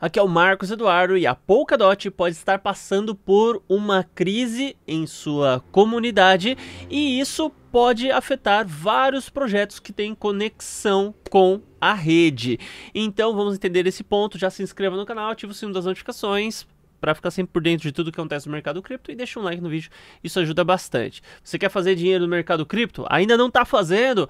Aqui é o Marcos Eduardo e a Polkadot pode estar passando por uma crise em sua comunidade e isso pode afetar vários projetos que têm conexão com a rede. Então vamos entender esse ponto. Já se inscreva no canal, ative o sino das notificações para ficar sempre por dentro de tudo que acontece no mercado cripto e deixa um like no vídeo, isso ajuda bastante. Você quer fazer dinheiro no mercado cripto? Ainda não está fazendo?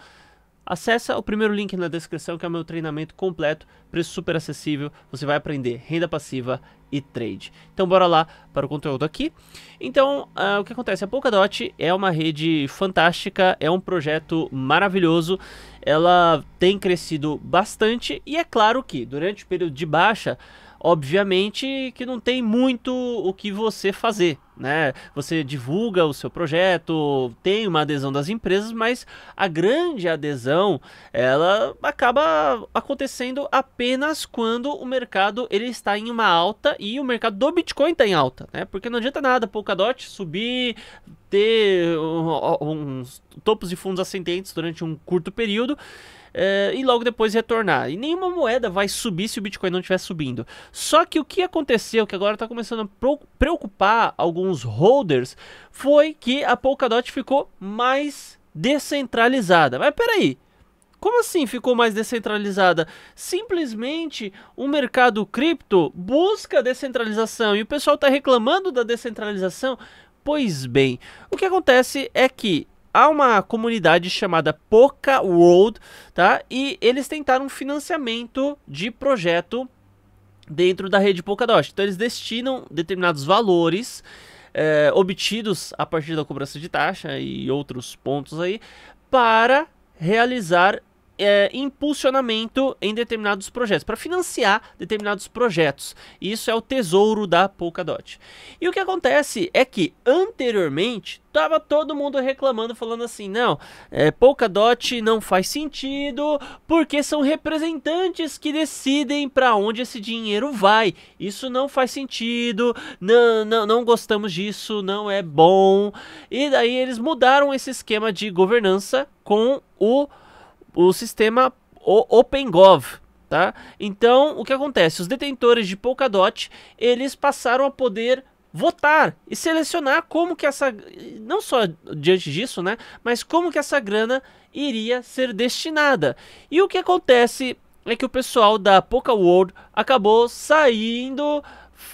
Acesse o primeiro link na descrição que é o meu treinamento completo, preço super acessível, você vai aprender renda passiva e trade. Então bora lá para o conteúdo aqui. Então uh, o que acontece? A Polkadot é uma rede fantástica, é um projeto maravilhoso, ela tem crescido bastante e é claro que durante o período de baixa obviamente que não tem muito o que você fazer, né? Você divulga o seu projeto, tem uma adesão das empresas, mas a grande adesão, ela acaba acontecendo apenas quando o mercado ele está em uma alta e o mercado do Bitcoin está em alta, né? Porque não adianta nada Polkadot subir, ter uns topos e fundos ascendentes durante um curto período uh, e logo depois retornar. E nenhuma moeda vai subir se o Bitcoin não estiver subindo. Só que o que aconteceu, que agora está começando a preocupar alguns holders, foi que a Polkadot ficou mais descentralizada. Mas peraí, como assim ficou mais descentralizada? Simplesmente o mercado cripto busca descentralização e o pessoal está reclamando da descentralização. Pois bem, o que acontece é que há uma comunidade chamada Poca World, tá? E eles tentaram financiamento de projeto dentro da rede Polkadot. Então eles destinam determinados valores é, obtidos a partir da cobrança de taxa e outros pontos aí para realizar é, impulsionamento em determinados projetos, para financiar determinados projetos. Isso é o tesouro da Polkadot. E o que acontece é que anteriormente tava todo mundo reclamando, falando assim, não, é, Polkadot não faz sentido porque são representantes que decidem para onde esse dinheiro vai. Isso não faz sentido, não, não, não gostamos disso, não é bom. E daí eles mudaram esse esquema de governança com o o sistema OpenGov, tá? Então, o que acontece? Os detentores de Polkadot, eles passaram a poder votar e selecionar como que essa não só diante disso, né, mas como que essa grana iria ser destinada. E o que acontece é que o pessoal da Poca World acabou saindo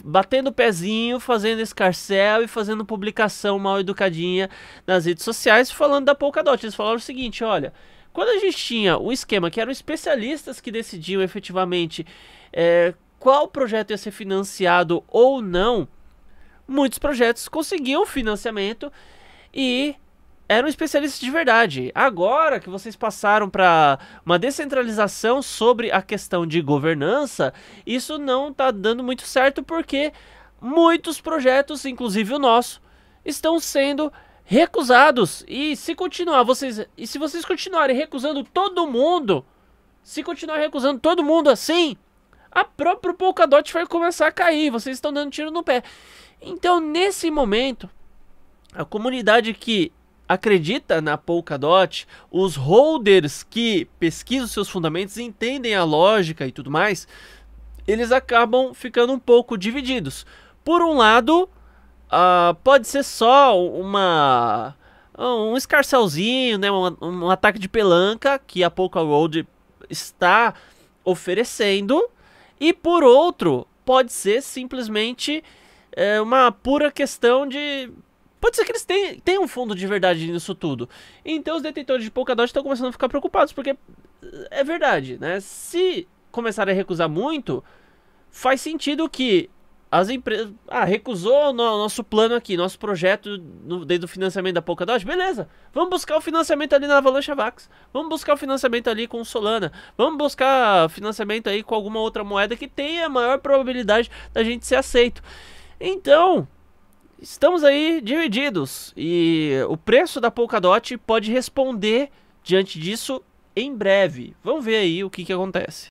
batendo o pezinho, fazendo escarcel e fazendo publicação mal educadinha nas redes sociais falando da Polkadot. Eles falaram o seguinte, olha, quando a gente tinha um esquema que eram especialistas que decidiam efetivamente é, qual projeto ia ser financiado ou não, muitos projetos conseguiam financiamento e eram especialistas de verdade. Agora que vocês passaram para uma descentralização sobre a questão de governança, isso não está dando muito certo porque muitos projetos, inclusive o nosso, estão sendo recusados. E se continuar, vocês. E se vocês continuarem recusando todo mundo. Se continuar recusando todo mundo assim, a própria Polkadot vai começar a cair. Vocês estão dando tiro no pé. Então, nesse momento, a comunidade que acredita na Polkadot, os holders que pesquisam seus fundamentos, entendem a lógica e tudo mais, eles acabam ficando um pouco divididos. Por um lado, uh, pode ser só uma um escarcelzinho, né, um, um, ataque de pelanca que a Polka está oferecendo, e por outro, pode ser simplesmente é, uma pura questão de. Pode ser que eles tenham, tenham um fundo de verdade nisso tudo. Então os detentores de Polkadot estão começando a ficar preocupados, porque eh, é verdade, né? Se começarem a recusar muito, faz sentido que as empresas. Ah, recusou o nosso plano aqui, nosso projeto no, dentro do financiamento da Polkadot. Beleza, vamos buscar o financiamento ali na Avalanche Vax. Vamos buscar o financiamento ali com Solana. Vamos buscar financiamento aí com alguma outra moeda que tenha maior probabilidade da gente ser aceito. Então, estamos aí divididos. E o preço da Polkadot pode responder diante disso em breve. Vamos ver aí o que, que acontece.